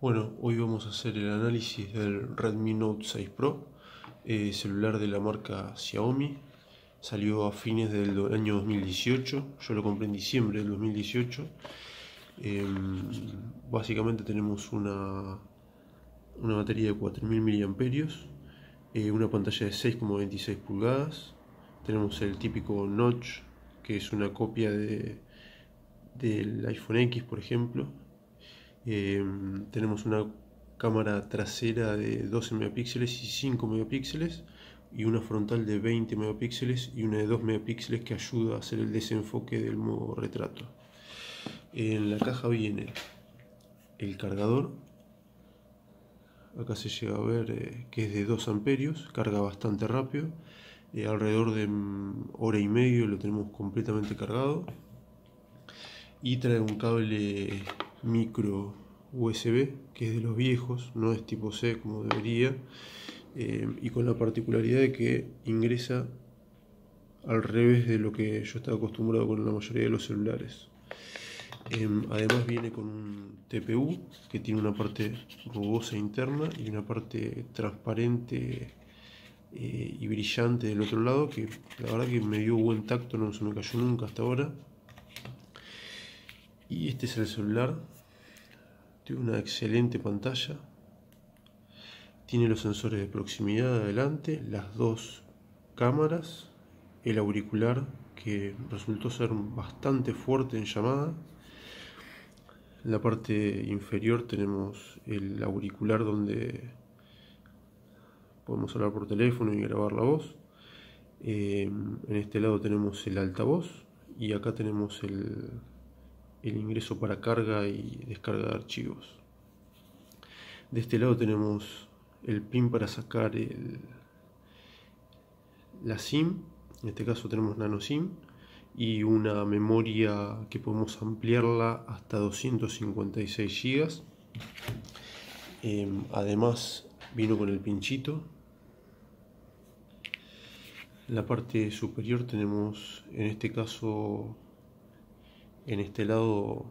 Bueno, hoy vamos a hacer el análisis del Redmi Note 6 Pro, eh, celular de la marca Xiaomi. Salió a fines del año 2018, yo lo compré en diciembre del 2018. Em, básicamente tenemos una, una batería de 4.000 mAh, eh, una pantalla de 6,26 pulgadas, tenemos el típico notch, que es una copia de, del iPhone X, por ejemplo, Em, tenemos una cámara trasera de 12 megapíxeles y 5 megapíxeles y una frontal de 20 megapíxeles y una de 2 megapíxeles que ayuda a hacer el desenfoque del modo retrato. En la caja viene el cargador, acá se llega a ver eh, que es de 2 amperios, carga bastante rápido, eh, alrededor de mm, hora y medio lo tenemos completamente cargado y trae un cable micro USB, que es de los viejos, no es tipo C como debería, eh, y con la particularidad de que ingresa al revés de lo que yo estaba acostumbrado con la mayoría de los celulares. Em, además viene con un TPU que tiene una parte rugosa interna y una parte transparente eh, y brillante del otro lado que la verdad que me dio buen tacto, no se me cayó nunca hasta ahora y este es el celular. Tiene una excelente pantalla. Tiene los sensores de proximidad adelante, las dos cámaras, el auricular que resultó ser bastante fuerte en llamada. En la parte inferior tenemos el auricular donde podemos hablar por teléfono y grabar la voz. Eh, en este lado tenemos el altavoz y acá tenemos el, el ingreso para carga y descarga de archivos. De este lado tenemos el pin para sacar la SIM, en este caso tenemos nano SIM y una memoria que podemos ampliarla hasta 256 GB. Em, además vino con el pinchito. En la parte superior tenemos en este caso en este lado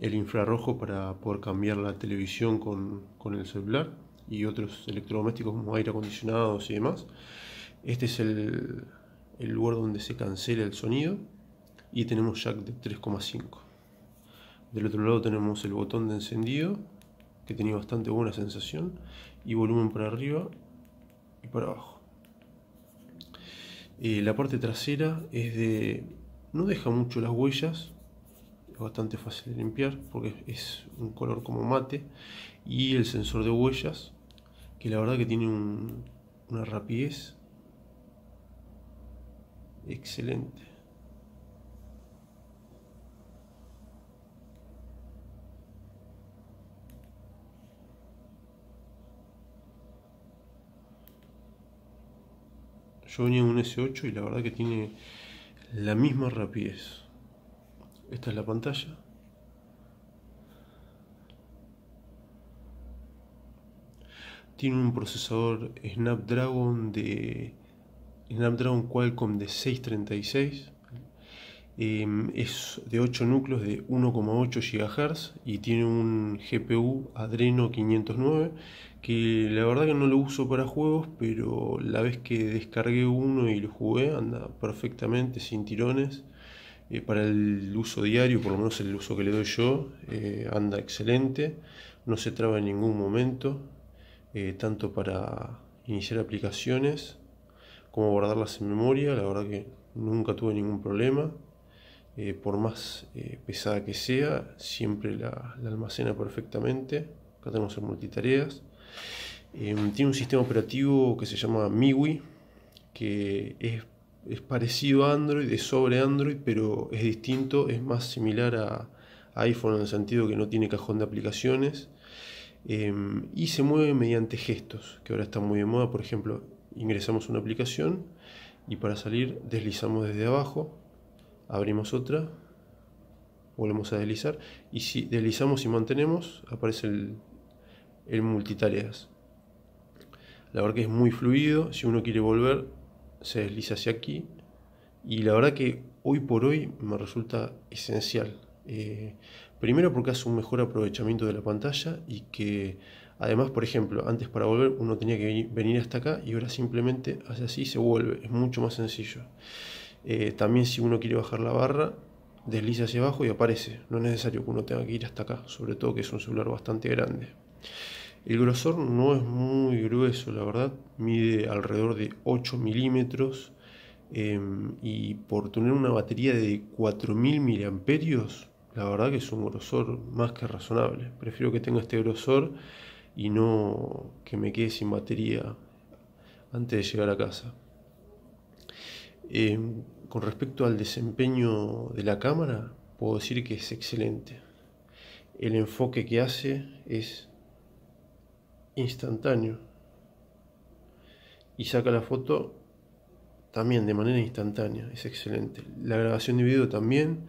el infrarrojo para poder cambiar la televisión con, el celular y otros electrodomésticos como aire acondicionados y demás. Este es el, lugar donde se cancela el sonido y tenemos jack de 3,5. Del otro lado tenemos el botón de encendido que tenía bastante buena sensación y volumen para arriba y para abajo. Eh, la parte trasera es de... no deja mucho las huellas es bastante fácil de limpiar porque es un color como mate y el sensor de huellas que la verdad que tiene una rapidez excelente yo venía en un S8 y la verdad que tiene la misma rapidez esta es la pantalla. Tiene un procesador Snapdragon de Snapdragon Qualcomm de 636. Em, es de 8 núcleos de 1,8 GHz y tiene un GPU Adreno 509 que la verdad que no lo uso para juegos pero la vez que descargué uno y lo jugué anda perfectamente sin tirones para el uso diario, por lo menos el uso que le doy yo, eh, anda excelente, no se traba en ningún momento, eh, tanto para iniciar aplicaciones como guardarlas en memoria, la verdad que nunca tuve ningún problema, eh, por más pesada que sea, siempre la, almacena perfectamente, acá tenemos el multitareas, tiene un sistema operativo que se llama MIUI, que es es parecido a Android, es sobre Android, pero es distinto, es más similar a, iPhone en el sentido que no tiene cajón de aplicaciones em, y se mueve mediante gestos, que ahora está muy de moda. Por ejemplo, ingresamos una aplicación y para salir deslizamos desde abajo, abrimos otra, volvemos a deslizar y si deslizamos y mantenemos aparece el, el multitareas. La verdad que es muy fluido, si uno quiere volver se desliza hacia aquí y la verdad que hoy por hoy me resulta esencial. Eh, primero porque hace un mejor aprovechamiento de la pantalla y que además, por ejemplo, antes para volver uno tenía que venir hasta acá y ahora simplemente hace así y se vuelve. Es mucho más sencillo. Eh, también si uno quiere bajar la barra, desliza hacia abajo y aparece. No es necesario que uno tenga que ir hasta acá, sobre todo que es un celular bastante grande. El grosor no es muy grueso, la verdad, mide alrededor de 8 milímetros em, y por tener una batería de 4000 miliamperios, la verdad que es un grosor más que razonable. Prefiero que tenga este grosor y no que me quede sin batería antes de llegar a casa. Em, con respecto al desempeño de la cámara, puedo decir que es excelente. El enfoque que hace es instantáneo. Y saca la foto también de manera instantánea. Es excelente. La grabación de video también.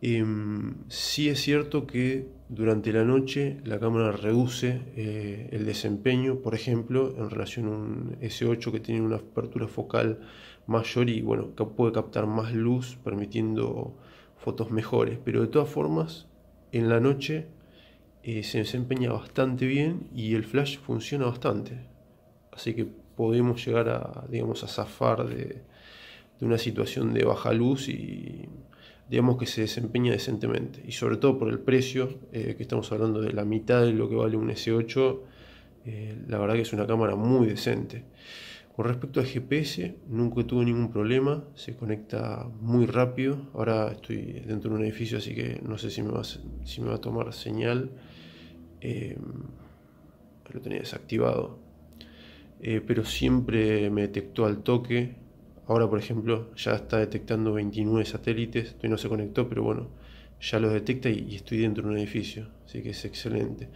si em, sí es cierto que durante la noche la cámara reduce eh, el desempeño, por ejemplo, en relación a un S8 que tiene una apertura focal mayor y bueno, que puede captar más luz permitiendo fotos mejores, pero de todas formas en la noche eh, se desempeña bastante bien y el flash funciona bastante. Así que podemos llegar a, digamos, a zafar de, una situación de baja luz y digamos que se desempeña decentemente. Y sobre todo por el precio, eh, que estamos hablando de la mitad de lo que vale un S8, eh, la verdad que es una cámara muy decente. Con respecto al GPS, nunca tuve ningún problema, se conecta muy rápido. Ahora estoy dentro de un edificio, así que no sé si me va, si me va a tomar señal. Em, lo tenía desactivado. Eh, pero siempre me detectó al toque. Ahora, por ejemplo, ya está detectando 29 satélites. no se conectó, pero bueno, ya lo detecta y, estoy dentro de un edificio. Así que es excelente.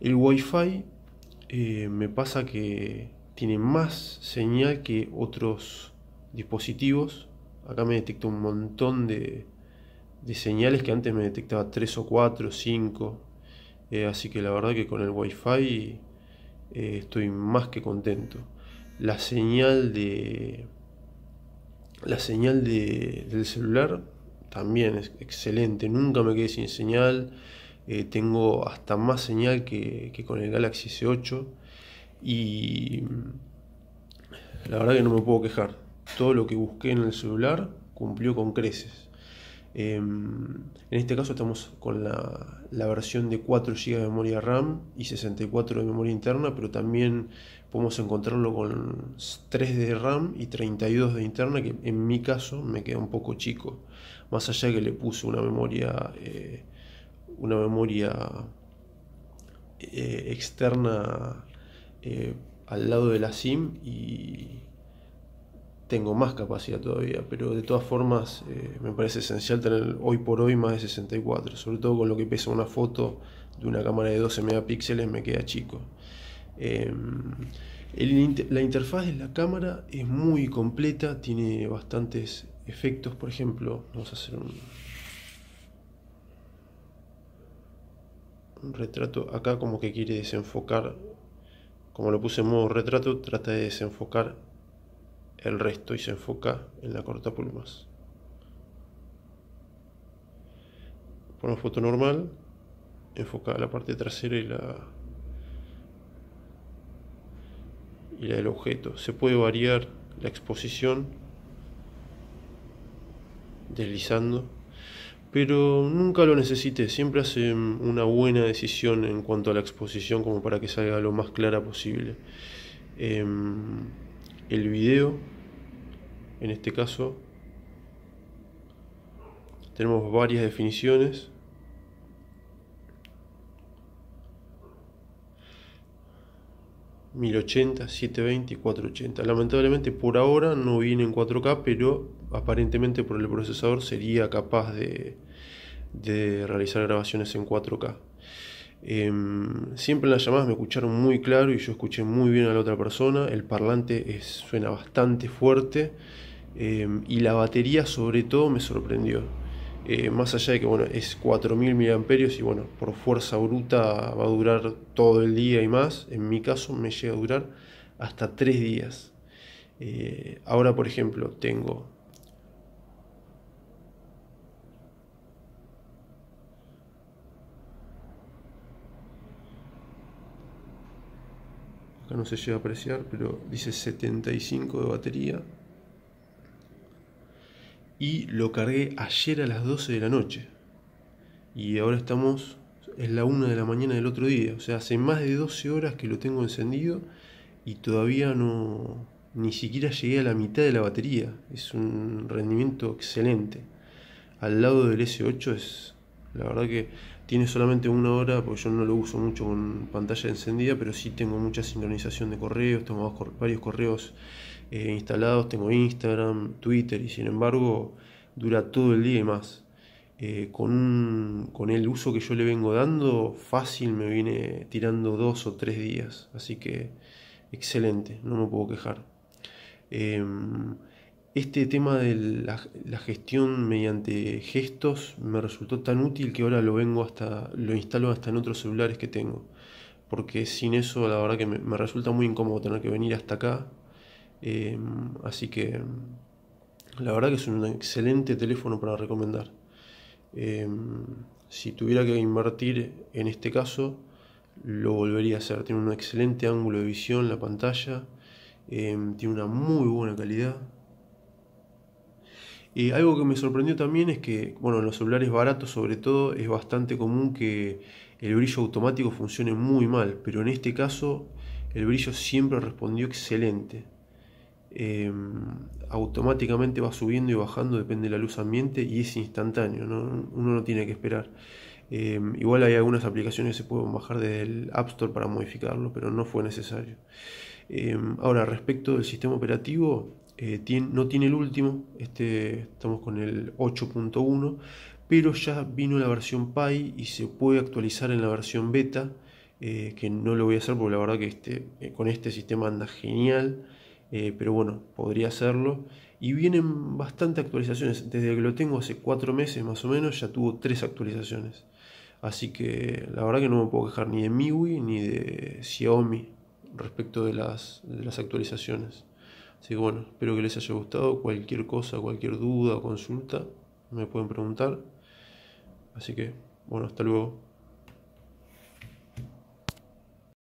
El Wi-Fi eh, me pasa que tiene más señal que otros dispositivos. Acá me detecta un montón de, señales que antes me detectaba 3 o 4, 5, eh, así que la verdad que con el wifi eh, estoy más que contento. La señal de. La señal del celular también es excelente. Nunca me quedé sin señal. Eh, tengo hasta más señal que, que, con el Galaxy S8. Y la verdad que no me puedo quejar. Todo lo que busqué en el celular cumplió con creces. Em, en este caso estamos con la, versión de 4 GB de memoria RAM y 64 de memoria interna, pero también podemos encontrarlo con 3 de RAM y 32 de interna, que en mi caso me queda un poco chico, más allá que le puse una memoria, eh, una memoria eh, externa eh, al lado de la SIM y tengo más capacidad todavía, pero de todas formas eh, me parece esencial tener hoy por hoy más de 64, sobre todo con lo que pesa una foto de una cámara de 12 megapíxeles me queda chico. Em, la interfaz de la cámara es muy completa, tiene bastantes efectos, por ejemplo, vamos a hacer un, un retrato acá como que quiere desenfocar, como lo puse en modo retrato, trata de desenfocar el resto y se enfoca en la corta plumas. una foto normal, enfoca la parte trasera y la y del objeto. Se puede variar la exposición deslizando, pero nunca lo necesite, Siempre hace una buena decisión en cuanto a la exposición como para que salga lo más clara posible. Em, el video. En este caso tenemos varias definiciones. ...1080, 720 y 480... ...lamentablemente por ahora no viene en 4K... ...pero aparentemente por el procesador sería capaz de, realizar grabaciones en 4K... Em, siempre en las llamadas me escucharon muy claro y yo escuché muy bien a la otra persona. El parlante suena bastante fuerte em, y la batería sobre todo me sorprendió. Eh, más allá de que bueno, es 4000 mAh y bueno, por fuerza bruta va a durar todo el día y más. En mi caso me llega a durar hasta 3 días. Eh, ahora por ejemplo tengo acá no se llega a apreciar, pero dice 75 de batería. Y lo cargué ayer a las 12 de la noche. Y ahora estamos, es la 1 de la mañana del otro día. O sea, hace más de 12 horas que lo tengo encendido y todavía no, ni siquiera llegué a la mitad de la batería. Es un rendimiento excelente. Al lado del S8 es, la verdad que tiene solamente una hora, porque yo no lo uso mucho con pantalla encendida, pero sí tengo mucha sincronización de correos, tengo varios correos eh, instalados, tengo Instagram, Twitter, y sin embargo dura todo el día y más. Eh, con, el uso que yo le vengo dando, fácil me viene tirando dos o tres días, así que excelente, no me puedo quejar. Em, este tema de la, gestión mediante gestos me resultó tan útil que ahora lo vengo hasta, lo instalo hasta en otros celulares que tengo. Porque sin eso la verdad que me, resulta muy incómodo tener que venir hasta acá. Em, así que la verdad que es un excelente teléfono para recomendar. Em, si tuviera que invertir en este caso, lo volvería a hacer. Tiene un excelente ángulo de visión la pantalla, em, tiene una muy buena calidad algo que me sorprendió también es que, bueno, en los celulares baratos sobre todo es bastante común que el brillo automático funcione muy mal, pero en este caso el brillo siempre respondió excelente. Em, automáticamente va subiendo y bajando, depende de la luz ambiente y es instantáneo, uno no tiene que esperar. Em, igual hay algunas aplicaciones que se pueden bajar desde el App Store para modificarlo, pero no fue necesario. Em, ahora, respecto del sistema operativo, eh, no tiene el último, este, estamos con el 8.1, pero ya vino la versión Pi y se puede actualizar en la versión beta, eh, que no lo voy a hacer porque la verdad que este, eh, con este sistema anda genial, pero bueno, podría hacerlo. Y vienen bastantes actualizaciones, desde que lo tengo hace 4 meses más o menos, ya tuvo tres actualizaciones. Así que la verdad que no me puedo quejar ni de MIUI ni de Xiaomi respecto de las actualizaciones. Así que bueno, espero que les haya gustado. Cualquier cosa, cualquier duda o consulta, me pueden preguntar. Así que, bueno, hasta luego.